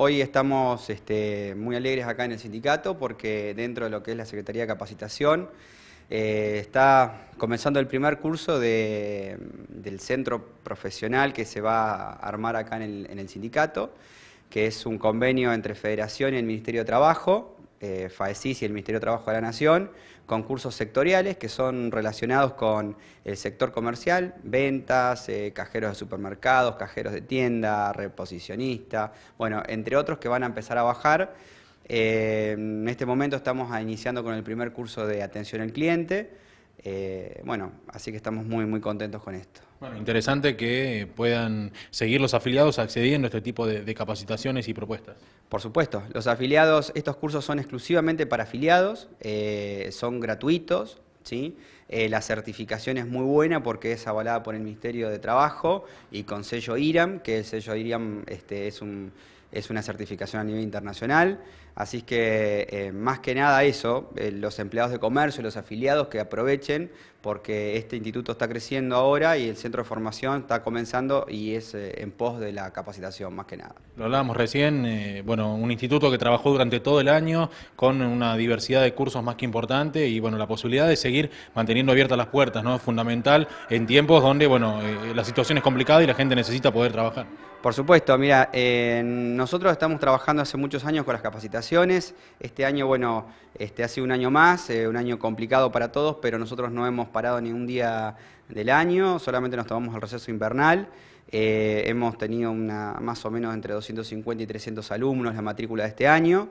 Hoy estamos este, muy alegres acá en el sindicato porque dentro de lo que es la Secretaría de Capacitación eh, está comenzando el primer curso del centro profesional que se va a armar acá en el sindicato, que es un convenio entre Federación y el Ministerio de Trabajo, eh, FAECIS y el Ministerio de Trabajo de la Nación, concursos sectoriales que son relacionados con el sector comercial, ventas, eh, cajeros de supermercados, cajeros de tienda, reposicionistas, bueno, entre otros que van a empezar a bajar. Eh, en este momento estamos iniciando con el primer curso de atención al cliente eh, bueno, así que estamos muy, muy contentos con esto. Bueno, interesante que puedan seguir los afiliados accediendo a este tipo de, capacitaciones y propuestas. Por supuesto, los afiliados, estos cursos son exclusivamente para afiliados, eh, son gratuitos, ¿sí? Eh, la certificación es muy buena porque es avalada por el Ministerio de Trabajo y con sello IRAM, que el sello IRAM este, es un es una certificación a nivel internacional, así que eh, más que nada eso, eh, los empleados de comercio, los afiliados que aprovechen, porque este instituto está creciendo ahora y el centro de formación está comenzando y es eh, en pos de la capacitación más que nada. Lo hablábamos recién, bueno, un instituto que trabajó durante todo el año con una diversidad de cursos más que importante y bueno, la posibilidad de seguir manteniendo abiertas las puertas, ¿no? Es fundamental en tiempos donde, bueno, la situación es complicada y la gente necesita poder trabajar. Por supuesto, mira, en nosotros estamos trabajando hace muchos años con las capacitaciones. Este año, bueno, este, ha sido un año más, eh, un año complicado para todos, pero nosotros no hemos parado ni un día del año, solamente nos tomamos el receso invernal. Eh, hemos tenido una, más o menos entre 250 y 300 alumnos la matrícula de este año.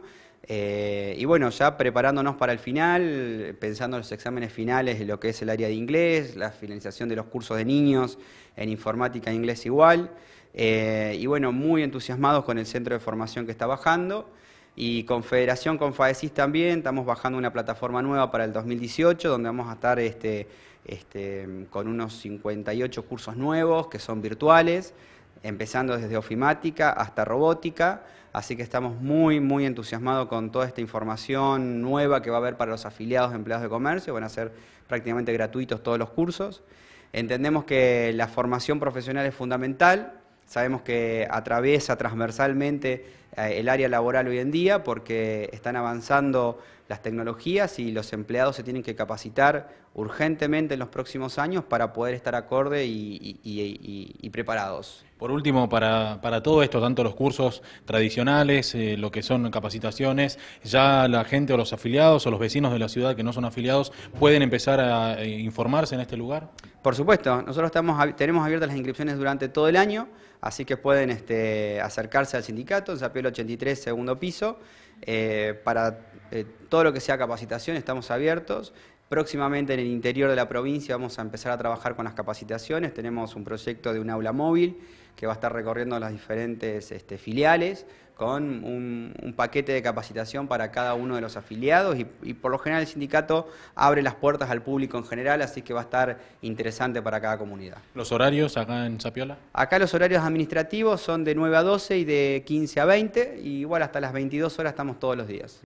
Eh, y bueno, ya preparándonos para el final, pensando en los exámenes finales de lo que es el área de inglés, la finalización de los cursos de niños en informática e inglés igual. Eh, y bueno, muy entusiasmados con el centro de formación que está bajando. Y con Federación, con también, estamos bajando una plataforma nueva para el 2018, donde vamos a estar este, este, con unos 58 cursos nuevos que son virtuales, empezando desde ofimática hasta robótica. Así que estamos muy, muy entusiasmados con toda esta información nueva que va a haber para los afiliados de empleados de comercio. Van a ser prácticamente gratuitos todos los cursos. Entendemos que la formación profesional es fundamental sabemos que atraviesa transversalmente eh, el área laboral hoy en día porque están avanzando las tecnologías y los empleados se tienen que capacitar urgentemente en los próximos años para poder estar acorde y, preparados. Por último, para, todo esto, tanto los cursos tradicionales, eh, lo que son capacitaciones, ya la gente o los afiliados o los vecinos de la ciudad que no son afiliados pueden empezar a eh, informarse en este lugar? Por supuesto, nosotros estamos, tenemos abiertas las inscripciones durante todo el año, así que pueden este, acercarse al sindicato en 83, segundo piso. Eh, para eh, todo lo que sea capacitación estamos abiertos. Próximamente en el interior de la provincia vamos a empezar a trabajar con las capacitaciones. Tenemos un proyecto de un aula móvil que va a estar recorriendo las diferentes este, filiales con un, paquete de capacitación para cada uno de los afiliados y, por lo general el sindicato abre las puertas al público en general, así que va a estar interesante para cada comunidad. ¿Los horarios acá en Zapiola? Acá los horarios administrativos son de 9 a 12 y de 15 a 20, y igual hasta las 22 horas estamos todos los días.